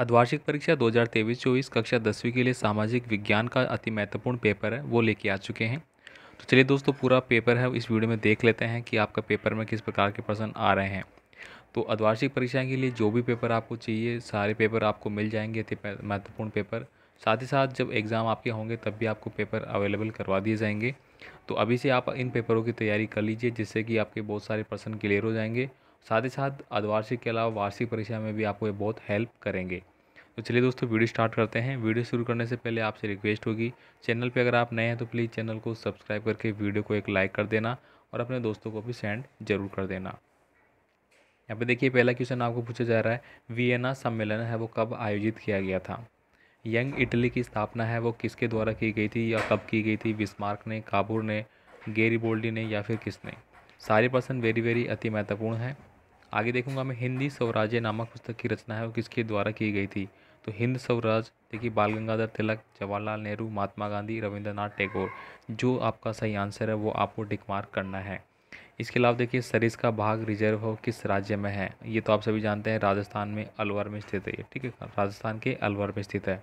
अर्धवार्षिक परीक्षा 2023-24 कक्षा दसवीं के लिए सामाजिक विज्ञान का अति महत्वपूर्ण पेपर है वो लेके आ चुके हैं तो चलिए दोस्तों पूरा पेपर है इस वीडियो में देख लेते हैं कि आपका पेपर में किस प्रकार के प्रश्न आ रहे हैं तो अर्धवार्षिक परीक्षा के लिए जो भी पेपर आपको चाहिए सारे पेपर आपको मिल जाएंगे अति महत्वपूर्ण पेपर साथ ही साथ जब एग्ज़ाम आपके होंगे तब भी आपको पेपर अवेलेबल करवा दिए जाएंगे तो अभी से आप इन पेपरों की तैयारी कर लीजिए जिससे कि आपके बहुत सारे प्रश्न क्लियर हो जाएंगे साथ ही साथ अर्धवार्षिक के अलावा वार्षिक परीक्षा में भी आपको ये बहुत हेल्प करेंगे तो चलिए दोस्तों वीडियो स्टार्ट करते हैं वीडियो शुरू करने से पहले आपसे रिक्वेस्ट होगी चैनल पे अगर आप नए हैं तो प्लीज़ चैनल को सब्सक्राइब करके वीडियो को एक लाइक कर देना और अपने दोस्तों को भी सेंड जरूर कर देना यहाँ पे देखिए पहला क्वेश्चन आपको पूछा जा रहा है वियना सम्मेलन है वो कब आयोजित किया गया था यंग इटली की स्थापना है वो किसके द्वारा की गई थी या कब की गई थी विस्मार्क ने काबूर ने गेरी बोल्डी ने या फिर किसने सारे पर्सन वेरी वेरी अति महत्वपूर्ण है आगे देखूंगा मैं हिंदी स्वराज्य नामक पुस्तक की रचना है वो किसके द्वारा की गई थी तो हिंद स्वराज देखिए बाल गंगाधर तिलक जवाहरलाल नेहरू महात्मा गांधी रविंद्रनाथ टैगोर जो आपका सही आंसर है वो आपको टिक करना है इसके अलावा देखिए सरिस का भाग रिजर्व हो किस राज्य में है ये तो आप सभी जानते हैं राजस्थान में अलवर में स्थित है ठीक है राजस्थान के अलवर में स्थित है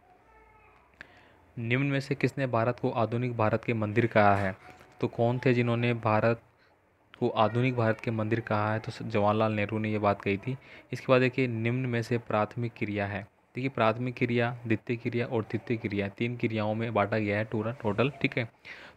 निम्न में से किसने भारत को आधुनिक भारत के मंदिर कहा है तो कौन थे जिन्होंने भारत को आधुनिक भारत के मंदिर कहा है तो जवाहरलाल नेहरू ने ये बात कही थी इसके बाद देखिए निम्न में से प्राथमिक क्रिया है देखिए प्राथमिक क्रिया द्वितीय क्रिया और तृतीय क्रिया तीन क्रियाओं में बांटा गया है टूरा टोटल ठीक है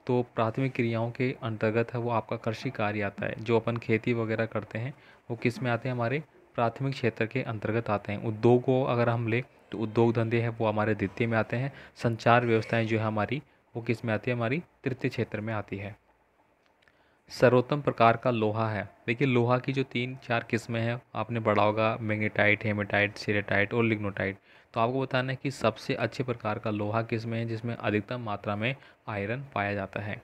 तो प्राथमिक क्रियाओं के अंतर्गत है वो आपका कृषि कार्य आता है जो अपन खेती वगैरह करते हैं वो किस में आते हैं हमारे प्राथमिक क्षेत्र के अंतर्गत आते हैं उद्योग को अगर हम लें तो उद्योग धंधे हैं वो हमारे द्वितीय में आते हैं संचार व्यवस्थाएँ जो है हमारी वो किस में आती है हमारी तृतीय क्षेत्र में आती है सर्वोत्तम प्रकार का लोहा है देखिए लोहा की जो तीन चार किस्में हैं आपने पढ़ा होगा मैग्नेटाइट हेमेटाइट सीरेटाइट और लिग्नोटाइट तो आपको बताना है कि सबसे अच्छे प्रकार का लोहा किस्में है जिसमें अधिकतम मात्रा में आयरन पाया जाता है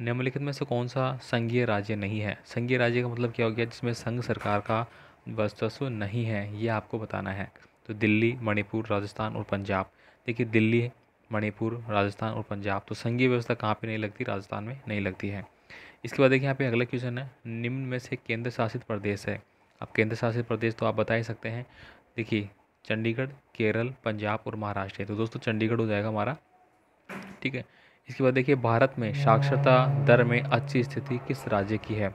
निम्नलिखित में से कौन सा संघीय राज्य नहीं है संघीय राज्य का मतलब क्या हो गया जिसमें संघ सरकार का वर्चस्व नहीं है ये आपको बताना है तो दिल्ली मणिपुर राजस्थान और पंजाब देखिए दिल्ली मणिपुर राजस्थान और पंजाब तो संघीय व्यवस्था कहाँ पे नहीं लगती राजस्थान में नहीं लगती है इसके बाद देखिए यहाँ पे अगला क्वेश्चन है निम्न में से केंद्र शासित प्रदेश है अब केंद्र शासित प्रदेश तो आप बता ही सकते हैं देखिए चंडीगढ़ केरल पंजाब और महाराष्ट्र तो दोस्तों चंडीगढ़ हो जाएगा हमारा ठीक है इसके बाद देखिए भारत में साक्षरता दर में अच्छी स्थिति किस राज्य की है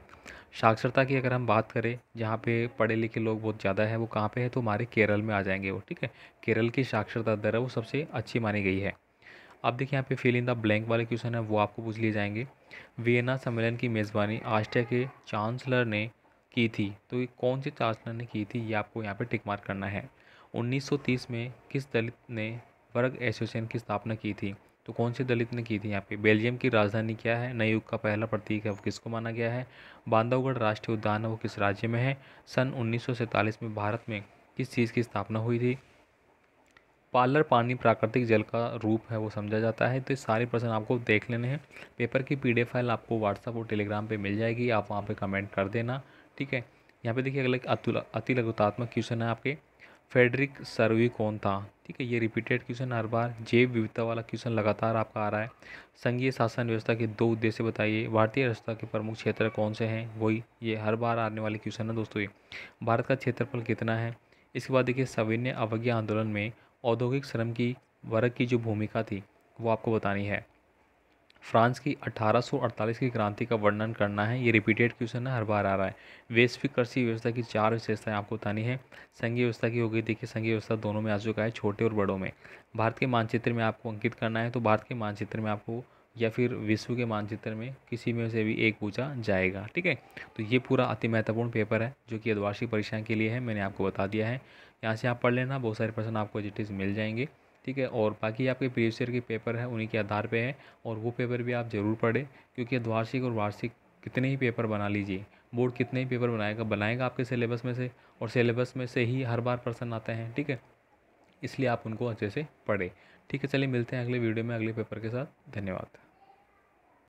साक्षरता की अगर हम बात करें जहाँ पे पढ़े लिखे लोग बहुत ज़्यादा है वो कहाँ पे है तो हमारे केरल में आ जाएंगे वो ठीक है केरल की साक्षरता दर है वो सबसे अच्छी मानी गई है अब देखिए यहाँ पे फिल इन द ब्लैंक वाले क्वेश्चन है वो आपको पूछ लिए जाएंगे वियना सम्मेलन की मेज़बानी आस्ट्रिया के चांसलर ने की थी तो ये कौन से चांसलर ने की थी ये आपको यहाँ पे टिक मार्क करना है 1930 में किस दलित ने वर्ग एसोसिएशन की स्थापना की थी तो कौन से दलित ने की थी यहाँ पे बेल्जियम की राजधानी क्या है नयुग का पहला प्रतीक है वो किसको माना गया है बांधवगढ़ राष्ट्रीय उद्यान है वो किस राज्य में है सन उन्नीस में भारत में किस चीज़ की स्थापना हुई थी पार्लर पानी प्राकृतिक जल का रूप है वो समझा जाता है तो ये सारे प्रश्न आपको देख लेने हैं पेपर की पी फाइल आपको व्हाट्सअप और टेलीग्राम पर मिल जाएगी आप वहाँ पर कमेंट कर देना ठीक है यहाँ पर देखिए अगला अतुल अति लघुतात्मक क्वेश्चन है आपके फेडरिक सर्वी कौन था ठीक है ये रिपीटेड क्वेश्चन हर बार जैव विविधता वाला क्वेश्चन लगातार आपका आ रहा है संघीय शासन व्यवस्था के दो उद्देश्य बताइए भारतीय व्यवस्था के प्रमुख क्षेत्र कौन से हैं वही ये हर बार आने वाले क्वेश्चन है दोस्तों ये भारत का क्षेत्रफल कितना है इसके बाद देखिए सविन्य अवज्ञा आंदोलन में औद्योगिक श्रम की वर्ग की जो भूमिका थी वो आपको बतानी है फ्रांस की 1848 की क्रांति का वर्णन करना है ये रिपीटेड क्वेश्चन ना हर बार आ रहा है वैश्विक कृषि व्यवस्था की चार विशेषताएं आपको बतानी है संघीय व्यवस्था की होगी देखिए संघीय व्यवस्था दोनों में आ चुका है छोटे और बड़ों में भारत के मानचित्र में आपको अंकित करना है तो भारत के मानचित्र में आपको या फिर विश्व के मानचित्र में किसी में से भी एक पूछा जाएगा ठीक है तो ये पूरा अति महत्वपूर्ण पेपर है जो कि अद्वार्षिक परीक्षा के लिए है मैंने आपको बता दिया है यहाँ से आप पढ़ लेना बहुत सारे प्रश्न आपको जिटिस मिल जाएंगे ठीक है और बाकी आपके प्रीवियस ईयर के पेपर है उन्हीं के आधार पर है और वो पेपर भी आप ज़रूर पढ़ें क्योंकि अद्वार्षिक और वार्षिक कितने ही पेपर बना लीजिए बोर्ड कितने ही पेपर बनाएगा बनाएगा आपके सिलेबस में से और सिलेबस में से ही हर बार प्रश्न आते हैं ठीक है इसलिए आप उनको अच्छे से पढ़ें ठीक है चलिए मिलते हैं अगले वीडियो में अगले पेपर के साथ धन्यवाद